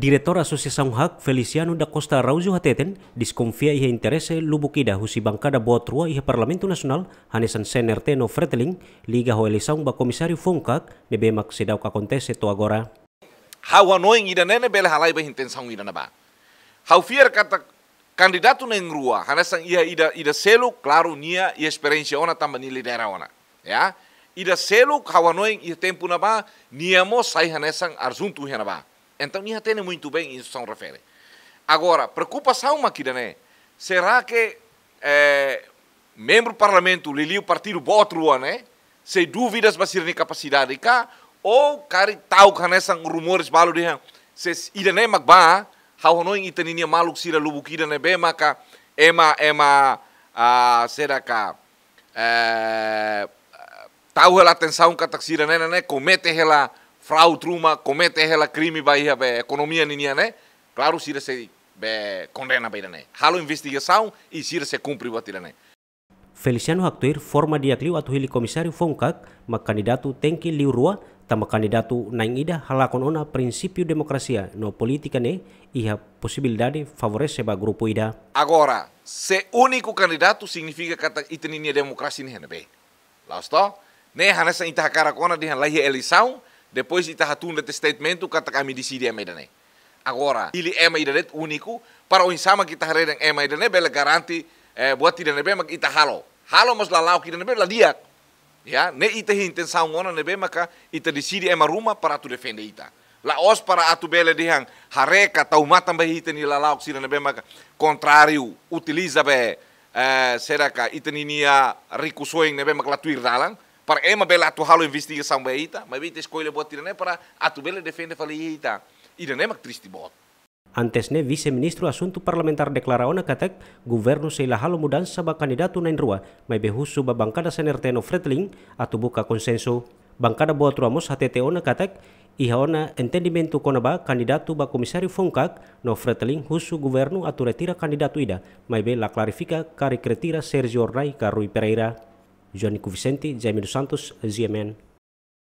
Diretor Asosiasi HAC Feliciano da Costa Araújo Hateten ia interese lubuk lubukida husi buat boa ia Parlamento nasional hanesan Senerteno no freteling liga ho elisaung ba komisari Fongkak nebemak sedau que acontece to agora. Hau anoing ida nene bela halai ba intenção ida na ba. Hau fier kata kandidatu na engrua hanesan ia ida ida seluk klaru nia ia esperensia ona tamba ni lidera ona. Ya? Ida seluk hau anoing ia tempu na ba nia mo sai hanesan arzuntu na ba. Então, nem atendem muito bem isso são refere. Agora, preocupação aqui, né? Será que é, membro do parlamento, lili o partido outro né? Sem dúvidas, vai ser capacidade cá, ou cari tau nessa né? rumores balu de se ida nem né? magba, hau ita itaninia malu sira lubu lubukida ne né? be maka ema ema a será cá eh, tau ela atenção que taxira né, né, comete ela Frautruma comete ela krimi vai a ekonomia ninia né claro se be condena bai ne. halo investigação e se se cumpre batira ne. Feliciano aktuir forma kliu atu hili komisario Fongkak ma kandidatu Tenki Liurua tama kandidatu naing ida halakon ona princípio demokrasia no politikane ne iha posibilidade favorece ba grupo ida agora se único kandidatu significa kata demokrasi ni ne be, lasto ne hanasa intahakara kona dihan lahi elisau Depois de te statement, kata kami di ema idane. Agora, ele é idane uniku, para o sama que Taharé é Medané, bela garanti eh, buat tidak nebe mak ita halo. Halo mas lalau kita nebe la dia. Ya, ne ita e hinten saungona nebe maka ita di sini ema e rumah para tu defende ita. E os para atu bela dihang hareka taumatan bahi ita ni lalau kita nebe maka kontrario, utiliza be eh, seraka que ita ninia rico soing nebe mak tuir dalang para ema bela atuhalo investigação ba ita, mas te escolha bot ne para atu bela defende fali e ita. ne mak tristi bot. Antes ne vice-ministro asunto parlamentar deklara ona katek governo se mudan saba kandidatu nain rua, ma mas husu ba sener senerteno Fretling atu buka konsenso. Bangkada Bancada boa truamos hatete ona katek ihaona entendimento konaba kandidatu ba Komisari fongkak, no Fretling husu governo atu retira kandidatu ida, ma be la klarifika kari kretira Sergio Rai ka Rui Pereira. Jônico Vicente, Jaime dos Santos, GMN